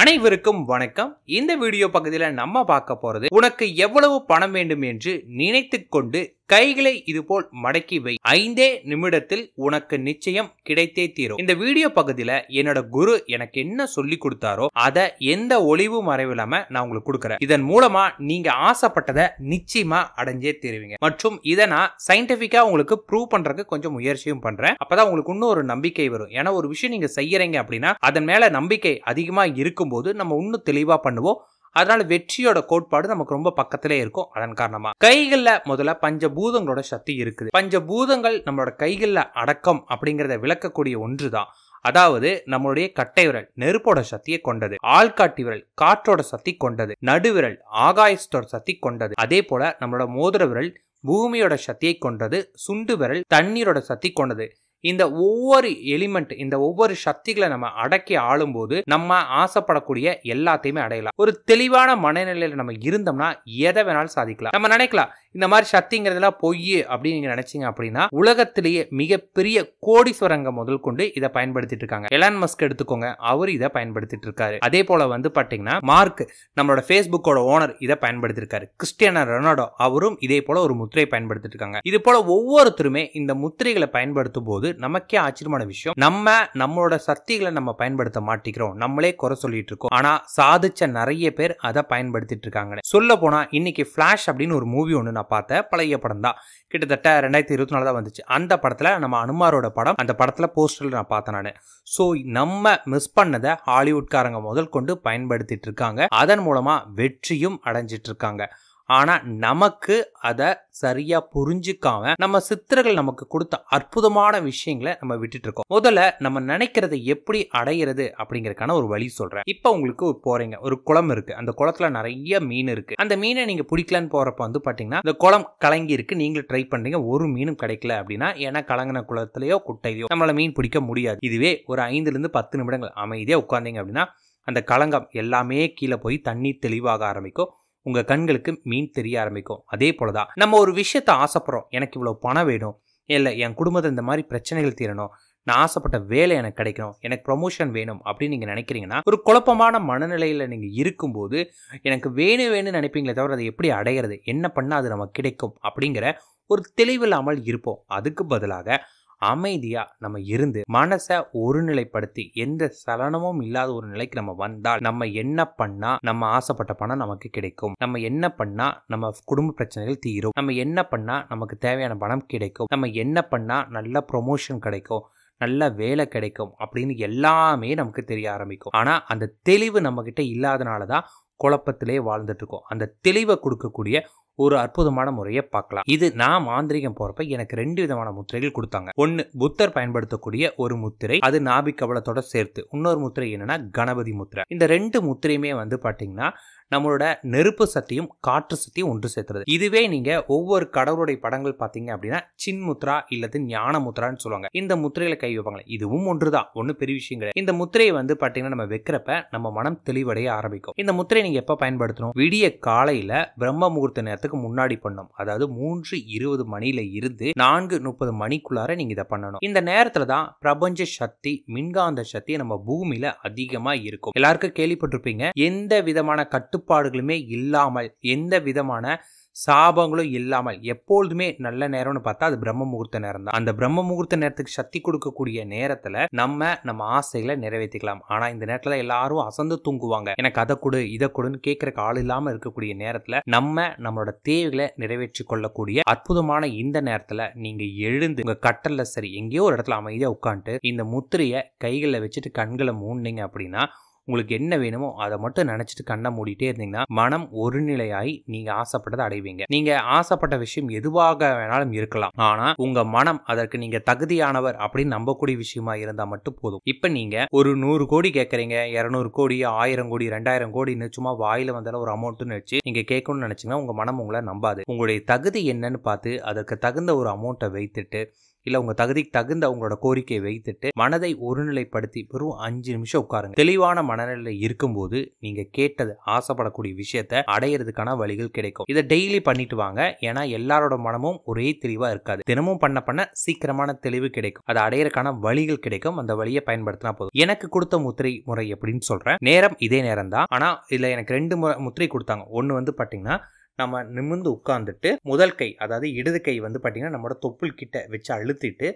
அனைவருக்கும் வணக்கம் இந்த வீடியோ பகுதியில் நம்ம பார்க்க போறது உனக்கு எவ்வளவு பணம் வேண்டும் என்று நினைத்து கொண்டு கைகளை இதுபோல் மடக்கி வை ஐந்தே நிமிடத்தில் உனக்கு நிச்சயம் கிடைத்தே தீரும் இந்த வீடியோ பகுதியில என்னோட குரு எனக்கு என்ன சொல்லி கொடுத்தாரோ அதை எந்த ஒளிவு மறைவு இல்லாம நான் உங்களுக்கு கொடுக்குறேன் இதன் மூலமா நீங்க ஆசைப்பட்டதை நிச்சயமா அடைஞ்சே தீருவீங்க மற்றும் இதை நான் சயின்டிபிக்கா உங்களுக்கு ப்ரூவ் பண்றதுக்கு கொஞ்சம் முயற்சியும் பண்றேன் அப்பதான் உங்களுக்கு இன்னும் ஒரு நம்பிக்கை வரும் ஏன்னா ஒரு விஷயம் நீங்க செய்யறீங்க அப்படின்னா அதன் மேல நம்பிக்கை அதிகமா இருக்கும்போது நம்ம இன்னும் தெளிவா பண்ணுவோம் அதனால வெற்றியோட கோட்பாடு நமக்கு ரொம்ப பக்கத்திலே இருக்கும் அதன் காரணமா கைகள்ல முதல்ல பஞ்சபூதங்களோட சக்தி இருக்குது பஞ்சபூதங்கள் நம்மளோட கைகள்ல அடக்கம் அப்படிங்கிறத விளக்கக்கூடிய ஒன்றுதான் அதாவது நம்மளுடைய கட்டை விரல் நெருப்போட சக்தியை கொண்டது ஆள்காட்டி விரல் காற்றோட சக்தி கொண்டது நடுவிரல் ஆகாயத்தோட சக்தி கொண்டது அதே போல நம்மளோட மோதிர விரல் பூமியோட சக்தியை கொண்டது சுண்டு விரல் தண்ணீரோட சக்தி கொண்டது இந்த ஒவ்வொரு எலிமெண்ட் இந்த ஒவ்வொரு சக்திகளை நம்ம அடக்கி ஆளும்போது நம்ம ஆசைப்படக்கூடிய எல்லாத்தையுமே அடையலாம் ஒரு தெளிவான மனநிலையில் நம்ம இருந்தோம்னா எதை வேணாலும் சாதிக்கலாம் நம்ம நினைக்கலாம் இந்த மாதிரி சக்திங்கிறதுலாம் பொய் அப்படின்னு நீங்க நினைச்சீங்க அப்படின்னா உலகத்திலேயே மிகப்பெரிய கோடீஸ்வரங்க முதல் கொண்டு இதை பயன்படுத்திட்டு இருக்காங்க எலான் மஸ்க் எடுத்துக்கோங்க அவர் இதை பயன்படுத்திட்டு இருக்காரு அதே போல வந்து பாத்தீங்கன்னா மார்க் நம்மளோட ஃபேஸ்புக்கோட ஓனர் இதை பயன்படுத்திருக்காரு கிறிஸ்டியானா ரொனால்டோ அவரும் இதே போல ஒரு முத்திரையை பயன்படுத்திட்டு இருக்காங்க இது போல ஒவ்வொருத்தருமே இந்த முத்திரைகளை பயன்படுத்தும் போது போது நமக்கே ஆச்சரியமான விஷயம் நம்ம நம்மளோட சக்திகளை நம்ம பயன்படுத்த மாட்டிக்கிறோம் நம்மளே குறை சொல்லிட்டு இருக்கோம் ஆனா சாதிச்ச நிறைய பேர் அதை பயன்படுத்திட்டு இருக்காங்க சொல்ல போனா இன்னைக்கு ஃபிளாஷ் அப்படின்னு ஒரு மூவி ஒன்று நான் பார்த்தேன் பழைய படம் தான் கிட்டத்தட்ட ரெண்டாயிரத்தி இருபத்தி நாலு தான் வந்துச்சு அந்த படத்துல நம்ம அனுமாரோட படம் அந்த படத்துல போஸ்டர்ல நான் பார்த்தேன் நான் ஸோ நம்ம மிஸ் பண்ணதை ஹாலிவுட்காரங்க முதல் கொண்டு பயன்படுத்திட்டு இருக்காங்க அதன் மூலமா வெற்றியும் அடைஞ்சிட்டு இருக்காங்க ஆனால் நமக்கு அதை சரியாக புரிஞ்சுக்காம நம்ம சித்தர்கள் நமக்கு கொடுத்த அற்புதமான விஷயங்களை நம்ம விட்டுட்டு இருக்கோம் முதல்ல நம்ம நினைக்கிறதை எப்படி அடையிறது அப்படிங்கறக்கான ஒரு வழி சொல்கிறேன் இப்போ உங்களுக்கு போகிறீங்க ஒரு குளம் இருக்குது அந்த குளத்துல நிறைய மீன் இருக்குது அந்த மீனை நீங்கள் பிடிக்கலன்னு போகிறப்ப வந்து பார்த்தீங்கன்னா அந்த குளம் கலங்கி இருக்கு நீங்களும் ட்ரை பண்றீங்க ஒரு மீனும் கிடைக்கல அப்படின்னா ஏன்னா கலங்கின குளத்துலையோ குட்டையோ நம்மளால் மீன் பிடிக்க முடியாது இதுவே ஒரு ஐந்துலேருந்து பத்து நிமிடங்கள் அமைதியாக உட்காந்தீங்க அப்படின்னா அந்த கலங்கம் எல்லாமே கீழே போய் தண்ணி தெளிவாக ஆரம்பிக்கும் உங்கள் கண்களுக்கு மீன் தெரிய ஆரம்பிக்கும் அதே போல தான் நம்ம ஒரு விஷயத்த ஆசைப்படுறோம் எனக்கு இவ்வளோ பணம் வேணும் இல்லை என் குடும்பத்தில் இந்த மாதிரி பிரச்சனைகள் தீரணும் நான் ஆசைப்பட்ட வேலை எனக்கு கிடைக்கணும் எனக்கு ப்ரொமோஷன் வேணும் அப்படின்னு நீங்கள் நினைக்கிறீங்கன்னா ஒரு குழப்பமான மனநிலையில் நீங்கள் இருக்கும்போது எனக்கு வேணும் வேணும்னு நினைப்பீங்களே தவிர அதை எப்படி அடையிறது என்ன பண்ணால் அது நமக்கு கிடைக்கும் அப்படிங்கிற ஒரு தெளிவில்லாமல் இருப்போம் அதுக்கு பதிலாக அமைதியாக நம்ம இருந்து மனசை ஒருநிலைப்படுத்தி எந்த சலனமும் இல்லாத ஒரு நிலைக்கு நம்ம வந்தால் நம்ம என்ன பண்ணால் நம்ம ஆசைப்பட்ட பணம் நமக்கு கிடைக்கும் நம்ம என்ன பண்ணால் நம்ம குடும்ப பிரச்சனைகள் தீரும் நம்ம என்ன பண்ணால் நமக்கு தேவையான பணம் கிடைக்கும் நம்ம என்ன பண்ணால் நல்ல ப்ரொமோஷன் கிடைக்கும் நல்ல வேலை கிடைக்கும் அப்படின்னு எல்லாமே நமக்கு தெரிய ஆரம்பிக்கும் ஆனால் அந்த தெளிவு நம்மக்கிட்ட இல்லாதனால தான் குழப்பத்திலே வாழ்ந்துட்டு இருக்கோம் அந்த தெளிவை கொடுக்கக்கூடிய ஒரு அற்புதமான முறையை பார்க்கலாம் இது நான் மாந்திரிகம் போறப்ப எனக்கு ரெண்டு விதமான முத்திரைகள் கொடுத்தாங்க ஒன்னு புத்தர் பயன்படுத்தக்கூடிய ஒரு முத்திரை அது நாபி கவலத்தோட சேர்த்து இன்னொரு முத்திரை என்னன்னா கணபதி முத்திரை இந்த ரெண்டு முத்திரையுமே வந்து பாத்தீங்கன்னா நம்மளோட நெருப்பு சக்தியும் காற்று சக்தியும் ஒன்று சேர்த்துறது இதுவே நீங்க ஒவ்வொரு கடவுளுடைய படங்கள் பார்த்தீங்க அப்படின்னா சின்முத்ரா இல்லது ஞான முத்ரான்னு சொல்லுவாங்க இந்த முத்திரைகளை கை வைப்பாங்க இதுவும் ஒன்றுதான் ஒன்றும் பெரிய விஷயம் இந்த முத்திரையை வந்து பார்த்தீங்கன்னா நம்ம வைக்கிறப்ப நம்ம மனம் தெளிவடைய ஆரம்பிக்கும் இந்த முத்திரையை நீங்க எப்போ பயன்படுத்தணும் விடிய காலையில பிரம்ம முகூர்த்த நேரத்துக்கு முன்னாடி பண்ணணும் அதாவது மூன்று இருபது மணியில இருந்து நான்கு முப்பது மணிக்குள்ளார நீங்க இதை பண்ணணும் இந்த நேரத்துல தான் பிரபஞ்ச சக்தி மின்காந்த சக்தி நம்ம பூமியில அதிகமா இருக்கும் எல்லாருக்கும் கேள்விப்பட்டிருப்பீங்க எந்த விதமான கட்டு கட்டுப்பாடுகளுமே இல்லாமல் எந்த விதமான சாபங்களும் இல்லாமல் எப்பொழுதுமே நல்ல நேரம்னு பார்த்தா அது பிரம்ம முகூர்த்த நேரம் தான் அந்த பிரம்ம முகூர்த்த நேரத்துக்கு சக்தி கொடுக்கக்கூடிய நேரத்தில் நம்ம நம்ம ஆசைகளை நிறைவேற்றிக்கலாம் ஆனால் இந்த நேரத்தில் எல்லாரும் அசந்து தூங்குவாங்க எனக்கு அதை கொடு இதை கொடுன்னு கேட்கறக்கு ஆள் இல்லாமல் இருக்கக்கூடிய நேரத்தில் நம்ம நம்மளோட தேவைகளை நிறைவேற்றி கொள்ளக்கூடிய அற்புதமான இந்த நேரத்தில் நீங்கள் எழுந்து உங்க கட்டலில் சரி எங்கேயோ ஒரு இடத்துல அமைதியாக உட்காந்துட்டு இந்த முத்திரையை கைகளில் வச்சுட்டு கண்களை மூடினீங்க அப்படின்னா உங்களுக்கு என்ன வேணுமோ அதை மட்டும் நினச்சிட்டு கண்ணை மூடிட்டே இருந்தீங்கன்னா மனம் ஒருநிலையாகி நீங்கள் ஆசைப்பட்டதை அடைவீங்க நீங்கள் ஆசைப்பட்ட விஷயம் எதுவாக வேணாலும் இருக்கலாம் ஆனால் உங்கள் மனம் அதற்கு நீங்கள் தகுதியானவர் அப்படின்னு நம்பக்கூடிய விஷயமா இருந்தால் மட்டும் போதும் இப்போ நீங்கள் ஒரு நூறு கோடி கேட்குறீங்க இரநூறு கோடி ஆயிரம் கோடி ரெண்டாயிரம் கோடின்னு சும்மா வாயில் வந்தாலும் ஒரு அமௌண்ட்டுன்னு வச்சு நீங்கள் கேட்கணும்னு நினச்சிங்கன்னா உங்கள் மனம் உங்களை நம்பாது உங்களுடைய தகுதி என்னன்னு பார்த்து அதற்கு தகுந்த ஒரு அமௌண்ட்டை வைத்துட்டு இல்லை உங்கள் தகுதிக்கு தகுந்த அவங்களோட கோரிக்கையை வைத்துட்டு மனதை ஒருநிலைப்படுத்தி வெறும் அஞ்சு நிமிஷம் உட்காருங்க தெளிவான மனநிலையில் இருக்கும்போது நீங்கள் கேட்டது ஆசைப்படக்கூடிய விஷயத்த அடையிறதுக்கான வழிகள் கிடைக்கும் இதை டெய்லி பண்ணிட்டு வாங்க ஏன்னா எல்லாரோட மனமும் ஒரே தெளிவாக இருக்காது தினமும் பண்ண பண்ண சீக்கிரமான தெளிவு கிடைக்கும் அதை அடையிறதுக்கான வழிகள் கிடைக்கும் அந்த வழியை பயன்படுத்தினா போதும் எனக்கு கொடுத்த முத்திரை முறை எப்படின்னு சொல்கிறேன் நேரம் இதே நேரம் தான் ஆனால் இதில் எனக்கு ரெண்டு முறை முத்திரை கொடுத்தாங்க ஒன்று வந்து பார்த்தீங்கன்னா நம்ம நிமிர்ந்து உட்காந்துட்டு முதல் கை அதாவது இடது கை வந்து பார்த்தீங்கன்னா நம்மளோட தொப்புள் கிட்ட வச்சு அழுத்திட்டு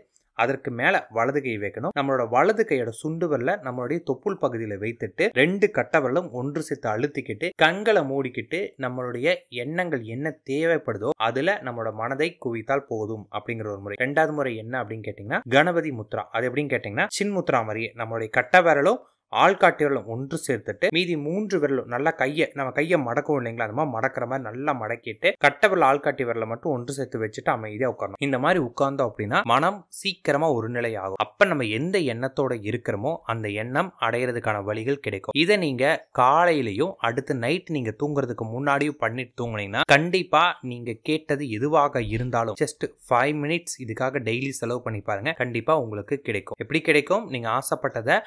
அதற்கு மேலே வலது கை வைக்கணும் நம்மளோட வலது கையோட சுண்டு வரல நம்மளுடைய தொப்புள் பகுதியில் வைத்துட்டு ரெண்டு கட்டவரலும் ஒன்று சேர்த்து அழுத்திக்கிட்டு கண்களை மூடிக்கிட்டு நம்மளுடைய எண்ணங்கள் என்ன தேவைப்படுதோ அதில் நம்மளோட மனதை குவித்தால் போதும் அப்படிங்கிற ஒரு முறை ரெண்டாவது முறை என்ன அப்படின்னு கேட்டிங்கன்னா கணபதி முத்ரா அது எப்படின்னு கேட்டிங்கன்னா சின் முத்ரா மாதிரியே நம்மளுடைய கட்டவரலும் ஆள்காட்டி விரலும் ஒன்று சேர்த்துட்டு மீதி மூன்று விரலும் நல்லா கையை நம்ம கையை மடக்கும் இல்லைங்களா அது மாதிரி மடக்கிற மாதிரி நல்லா மடக்கிட்டு கட்ட விரல் ஆள்காட்டி விரலை மட்டும் ஒன்று சேர்த்து வச்சுட்டு அமைதியாக உட்காரணும் இந்த மாதிரி உட்கார்ந்தோம் அப்படின்னா மனம் சீக்கிரமாக ஒரு நிலை ஆகும் அப்போ நம்ம எந்த எண்ணத்தோட இருக்கிறோமோ அந்த எண்ணம் அடையிறதுக்கான வழிகள் கிடைக்கும் இதை நீங்க காலையிலையும் அடுத்து நைட் நீங்க தூங்குறதுக்கு முன்னாடியும் பண்ணிட்டு தூங்குனீங்கன்னா கண்டிப்பா நீங்க கேட்டது எதுவாக இருந்தாலும் ஜஸ்ட் ஃபைவ் மினிட்ஸ் இதுக்காக டெய்லி செலவு பண்ணி பாருங்க கண்டிப்பா உங்களுக்கு கிடைக்கும் எப்படி கிடைக்கும் நீங்க ஆசைப்பட்டதை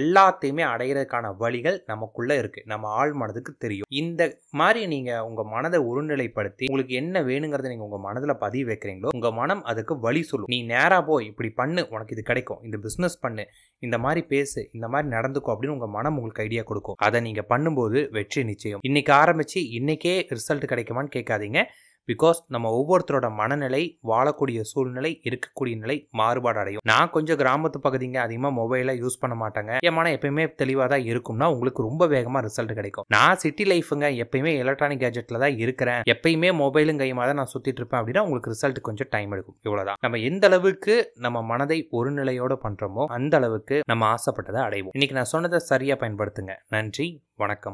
எல்லாத்தையும் எல்லாத்தையுமே அடையிறதுக்கான வழிகள் நமக்குள்ளே இருக்குது நம்ம ஆள் மனதுக்கு தெரியும் இந்த மாதிரி நீங்கள் உங்கள் மனதை ஒருநிலைப்படுத்தி உங்களுக்கு என்ன வேணுங்கிறத நீங்கள் உங்கள் மனதில் பதிவு வைக்கிறீங்களோ உங்கள் மனம் அதுக்கு வழி சொல்லும் நீ நேராக போய் இப்படி பண்ணு உனக்கு இது கிடைக்கும் இந்த பிஸ்னஸ் பண்ணு இந்த மாதிரி பேசு இந்த மாதிரி நடந்துக்கும் அப்படின்னு உங்கள் மனம் உங்களுக்கு ஐடியா கொடுக்கும் அதை நீங்கள் பண்ணும்போது வெற்றி நிச்சயம் இன்னைக்கு ஆரம்பித்து இன்னைக்கே ரிசல்ட் கிடைக்குமான்னு கேட்காதீங்க பிகாஸ் நம்ம ஒவ்வொருத்தரோட மனநிலை வாழக்கூடிய சூழ்நிலை இருக்கக்கூடிய நிலை மாறுபாடு அடையும் நான் கொஞ்சம் கிராமத்து பகுதிங்க அதிகமாக மொபைலை யூஸ் பண்ண மாட்டாங்க என் மனம் எப்பயுமே தெளிவாக தான் இருக்கும்னா உங்களுக்கு ரொம்ப வேகமாக ரிசல்ட் கிடைக்கும் நான் சிட்டி லைஃபுங்க எப்பயுமே எலக்ட்ரானிக் கேஜெட்டில் தான் இருக்கிறேன் எப்பயுமே மொபைலும் கையுமாக தான் நான் சுற்றிட்டு இருப்பேன் அப்படின்னா உங்களுக்கு ரிசல்ட் கொஞ்சம் டைம் எடுக்கும் இவ்வளோதான் நம்ம எந்த அளவுக்கு நம்ம மனதை ஒரு நிலையோடு பண்ணுறோமோ அந்த அளவுக்கு நம்ம ஆசைப்பட்டதை அடைவோம் இன்னைக்கு நான் சொன்னதை சரியாக பயன்படுத்துங்க நன்றி வணக்கம்